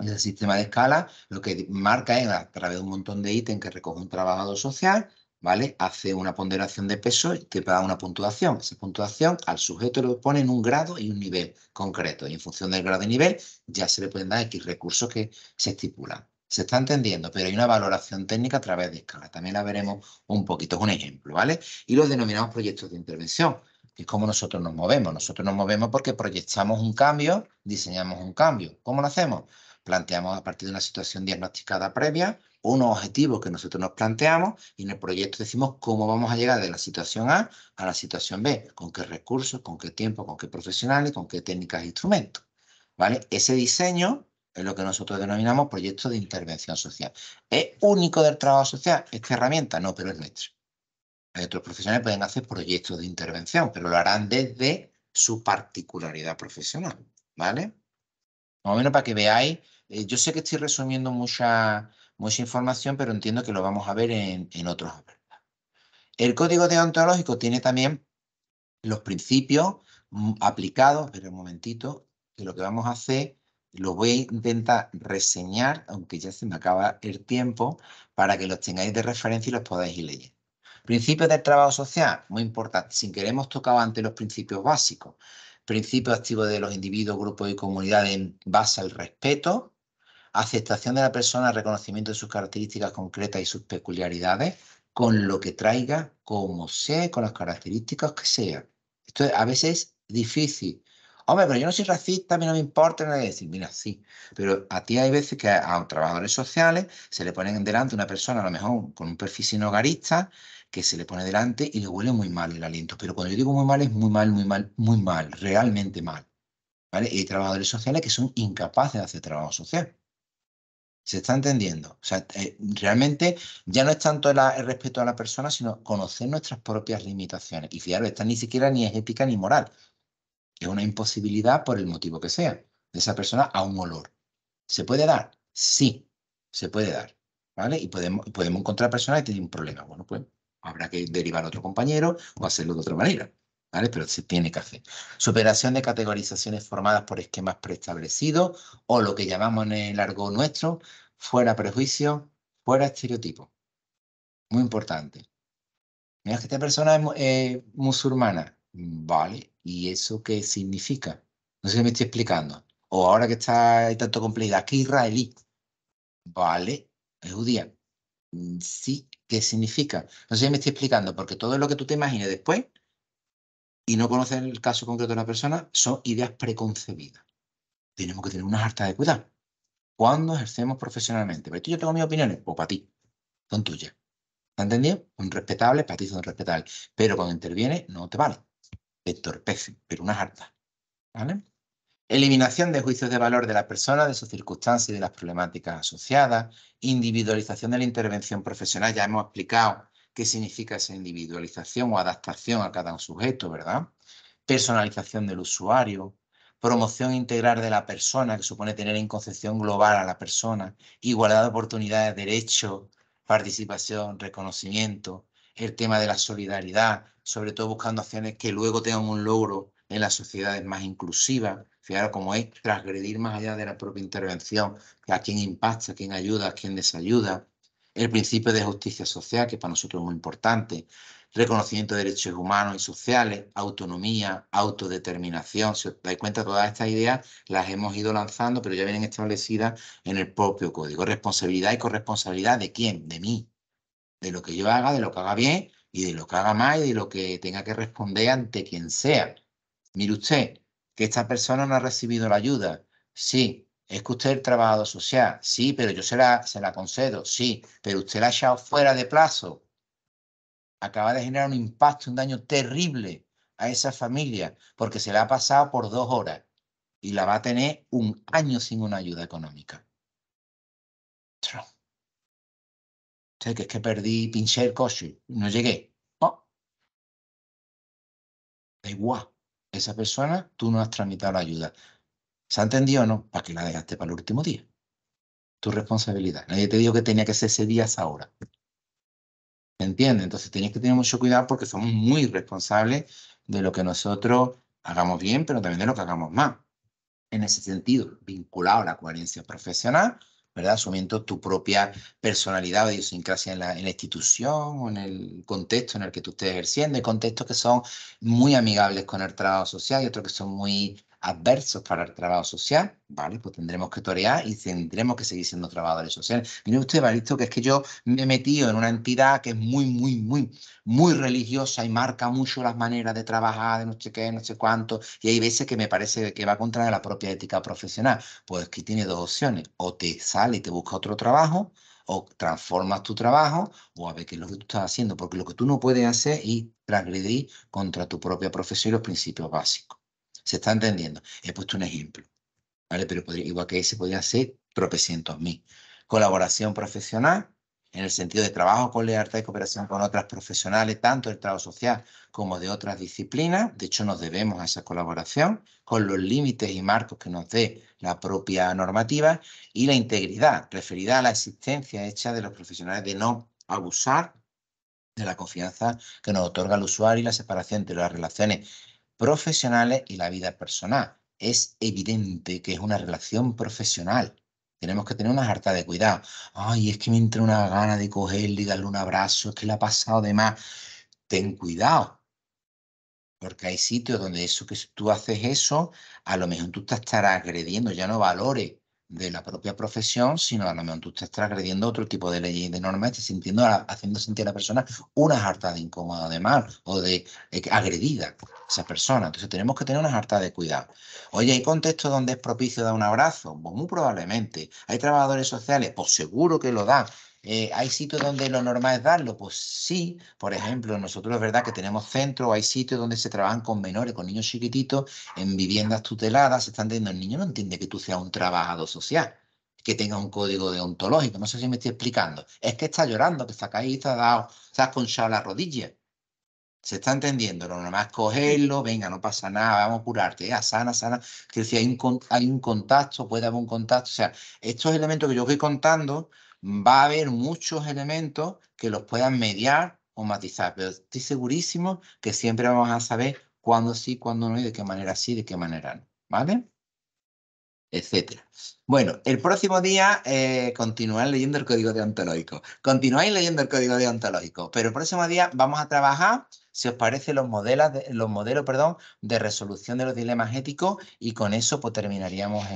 el sistema de escala lo que marca es a través de un montón de ítems que recoge un trabajador social, ¿vale? Hace una ponderación de peso y te da una puntuación. Esa puntuación al sujeto lo pone en un grado y un nivel concreto. Y en función del grado y nivel ya se le pueden dar X recursos que se estipulan. Se está entendiendo, pero hay una valoración técnica a través de escala. También la veremos un poquito, es un ejemplo, ¿vale? Y los denominamos proyectos de intervención ¿Y es como nosotros nos movemos. Nosotros nos movemos porque proyectamos un cambio, diseñamos un cambio. ¿Cómo lo hacemos? Planteamos a partir de una situación diagnosticada previa unos objetivos que nosotros nos planteamos y en el proyecto decimos cómo vamos a llegar de la situación A a la situación B, con qué recursos, con qué tiempo, con qué profesionales, con qué técnicas e instrumentos. ¿Vale? Ese diseño es lo que nosotros denominamos proyecto de intervención social. ¿Es único del trabajo social que herramienta? No, pero es nuestro. Eh, otros profesionales pueden hacer proyectos de intervención, pero lo harán desde su particularidad profesional, ¿vale? Más o menos para que veáis, eh, yo sé que estoy resumiendo mucha, mucha información, pero entiendo que lo vamos a ver en, otros. El código deontológico tiene también los principios mm, aplicados, pero un momentito, que lo que vamos a hacer, lo voy a intentar reseñar, aunque ya se me acaba el tiempo, para que los tengáis de referencia y los podáis ir leyendo. Principios del trabajo social, muy importante, sin querer hemos tocado antes los principios básicos. Principios activos de los individuos, grupos y comunidades en base al respeto, aceptación de la persona, reconocimiento de sus características concretas y sus peculiaridades, con lo que traiga, como sea, con las características que sea. Esto a veces es difícil. Hombre, pero yo no soy racista, a mí no me importa. No decir, mira, sí. Pero a ti hay veces que a, trabajadores sociales se le ponen delante una persona, a lo mejor con un perfil hogarista que se le pone delante y le huele muy mal el aliento. Pero cuando yo digo muy mal, es muy mal, muy mal, muy mal, realmente mal. ¿Vale? hay trabajadores sociales que son incapaces de hacer trabajo social. ¿Se está entendiendo? O sea, eh, realmente ya no es tanto el respeto a la persona, sino conocer nuestras propias limitaciones. Y fijaros, esta ni siquiera ni es ética ni moral. Es una imposibilidad por el motivo que sea de esa persona a un olor. ¿Se puede dar? Sí, se puede dar. ¿Vale? Y podemos, podemos encontrar personas que tienen un problema. Bueno, pues Habrá que derivar a otro compañero o hacerlo de otra manera. ¿Vale? Pero se tiene que hacer. Superación de categorizaciones formadas por esquemas preestablecidos o lo que llamamos en el argot nuestro, fuera prejuicio, fuera estereotipo. Muy importante. Mira que esta persona es eh, musulmana. Vale, ¿y eso qué significa? No sé si me estoy explicando. O ahora que está tanto complejidad, que israelí. Vale, es judía. Mm, sí, ¿qué significa? No sé si me estoy explicando, porque todo lo que tú te imagines después y no conoces el caso concreto de la persona son ideas preconcebidas. Tenemos que tener unas hartas de cuidado. Cuando ejercemos profesionalmente. Pero pues yo tengo mis opiniones, o pues para ti, son tuyas. ¿Te entendido? Un respetable para ti son respetables. Pero cuando interviene, no te vale. Te entorpece, pero unas hartas. ¿Vale? Eliminación de juicios de valor de la persona, de sus circunstancias y de las problemáticas asociadas. Individualización de la intervención profesional. Ya hemos explicado qué significa esa individualización o adaptación a cada sujeto, ¿verdad? Personalización del usuario, promoción integral de la persona, que supone tener en concepción global a la persona, igualdad de oportunidades, derecho, participación, reconocimiento, el tema de la solidaridad, sobre todo buscando acciones que luego tengan un logro en las sociedades más inclusivas, Fijaros cómo es transgredir más allá de la propia intervención, a quién impacta, a quién ayuda, a quién desayuda. El principio de justicia social, que para nosotros es muy importante. Reconocimiento de derechos humanos y sociales, autonomía, autodeterminación. Si os dais cuenta, todas estas ideas las hemos ido lanzando, pero ya vienen establecidas en el propio código. Responsabilidad y corresponsabilidad de quién? De mí. De lo que yo haga, de lo que haga bien y de lo que haga mal y de lo que tenga que responder ante quien sea. Mire usted, que esta persona no ha recibido la ayuda. Sí, es que usted es el trabajador social. Sí, pero yo se la, se la concedo. Sí, pero usted la ha echado fuera de plazo. Acaba de generar un impacto, un daño terrible a esa familia porque se la ha pasado por dos horas y la va a tener un año sin una ayuda económica. Usted que es que perdí, pinché el coche, no llegué. No. Oh. De igual esa persona tú no has tramitado la ayuda. ¿Se ha entendido o no? ¿Para que la dejaste para el último día? Tu responsabilidad. Nadie te dijo que tenía que ser ese día a esa hora. entiende Entonces tienes que tener mucho cuidado porque somos muy responsables de lo que nosotros hagamos bien, pero también de lo que hagamos mal. En ese sentido, vinculado a la coherencia profesional, ¿verdad? Asumiendo tu propia personalidad o idiosincrasia en la, la institución o en el contexto en el que tú estés ejerciendo. Hay contextos que son muy amigables con el trabajo social y otros que son muy adversos para el trabajo social, ¿vale? Pues tendremos que torear y tendremos que seguir siendo trabajadores sociales. Mire usted, Baristo, que es que yo me he metido en una entidad que es muy, muy, muy, muy religiosa y marca mucho las maneras de trabajar, de no sé qué, no sé cuánto, y hay veces que me parece que va contra la propia ética profesional. Pues que tiene dos opciones, o te sale y te busca otro trabajo, o transformas tu trabajo o a ver qué es lo que tú estás haciendo, porque lo que tú no puedes hacer es transgredir contra tu propia profesión y los principios básicos. ¿Se está entendiendo? He puesto un ejemplo, ¿vale? Pero podría, igual que ese podría ser tropecientos mil. Colaboración profesional, en el sentido de trabajo con lealtad y cooperación con otras profesionales, tanto del trabajo social como de otras disciplinas. De hecho, nos debemos a esa colaboración con los límites y marcos que nos dé la propia normativa y la integridad, referida a la existencia hecha de los profesionales de no abusar de la confianza que nos otorga el usuario y la separación entre las relaciones profesionales y la vida personal. Es evidente que es una relación profesional. Tenemos que tener una harta de cuidado. Ay, es que me entra una gana de cogerle y darle un abrazo, es que le ha pasado de más. Ten cuidado, porque hay sitios donde eso que tú haces eso, a lo mejor tú te estarás agrediendo, ya no valores de la propia profesión, sino a lo mejor usted está agrediendo otro tipo de leyes y de normas, haciendo sentir a la persona una harta de incómoda de mal o de eh, agredida esa persona. Entonces tenemos que tener una harta de cuidado. Oye, ¿hay contextos donde es propicio dar un abrazo? Pues muy probablemente. ¿Hay trabajadores sociales? Pues seguro que lo da eh, ¿Hay sitios donde lo normal es darlo? Pues sí, por ejemplo, nosotros es verdad que tenemos centros, hay sitios donde se trabajan con menores, con niños chiquititos, en viviendas tuteladas, se están diciendo, el niño no entiende que tú seas un trabajador social, que tenga un código deontológico, no sé si me estoy explicando, es que está llorando, que está caído, está dado, está conchado la rodilla. Se está entendiendo, lo normal es cogerlo, venga, no pasa nada, vamos a curarte, ya, sana, sana. Que si hay un, hay un contacto, puede haber un contacto. O sea, estos elementos que yo voy contando va a haber muchos elementos que los puedan mediar o matizar, pero estoy segurísimo que siempre vamos a saber cuándo sí, cuándo no y de qué manera sí, de qué manera no, ¿vale? Etcétera. Bueno, el próximo día eh, continuar leyendo el código deontológico. Continuáis leyendo el código deontológico, pero el próximo día vamos a trabajar si os parece, los, modelos de, los modelos perdón, de resolución de los dilemas éticos y con eso pues, terminaríamos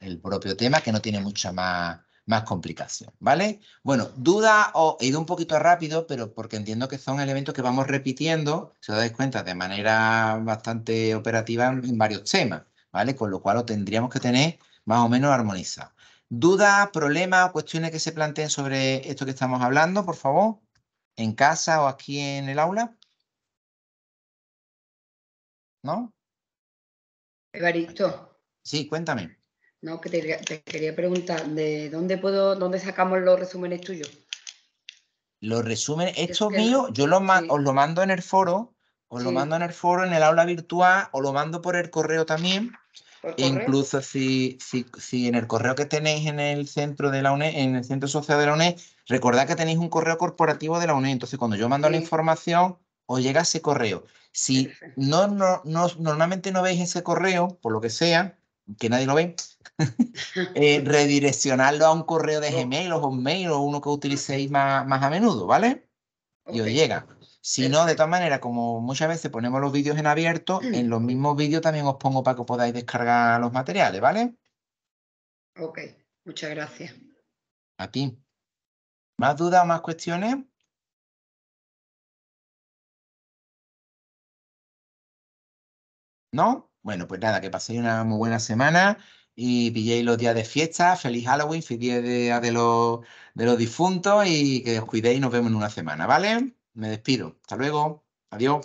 el propio tema, que no tiene mucha más, más complicación, ¿vale? Bueno, duda, o he ido un poquito rápido, pero porque entiendo que son elementos que vamos repitiendo, se os dais cuenta, de manera bastante operativa en varios temas, ¿vale? Con lo cual lo tendríamos que tener más o menos armonizado. ¿Dudas, problemas o cuestiones que se planteen sobre esto que estamos hablando, por favor? ¿En casa o aquí en el aula? ¿No? Evaristo. Sí, cuéntame. No, que te, quería preguntar, ¿de dónde puedo, dónde sacamos los resúmenes tuyos? Los resúmenes, estos míos, yo os lo mando en el foro, os lo mando en el foro, en el aula virtual, os lo mando por el correo también. incluso si, si, si, en el correo que tenéis en el centro de la UNED, en el centro social de la UNED, recordad que tenéis un correo corporativo de la UNED. Entonces, cuando yo mando la información, os llega ese correo. Si no, normalmente no veis ese correo, por lo que sea, que nadie lo ve, Eh, redireccionarlo a un correo de Gmail o mail o uno que utilicéis más, más a menudo, ¿vale? Y os llega. Si no, de todas maneras, como muchas veces ponemos los vídeos en abierto, en los mismos vídeos también os pongo para que podáis descargar los materiales, ¿vale? Ok, muchas gracias. A ti. ¿Más dudas o más cuestiones? ¿No? Bueno, pues nada, que paséis una muy buena semana y pilléis los días de fiesta, feliz Halloween, feliz día de los, de los difuntos y que os cuidéis nos vemos en una semana, ¿vale? Me despido. Hasta luego. Adiós.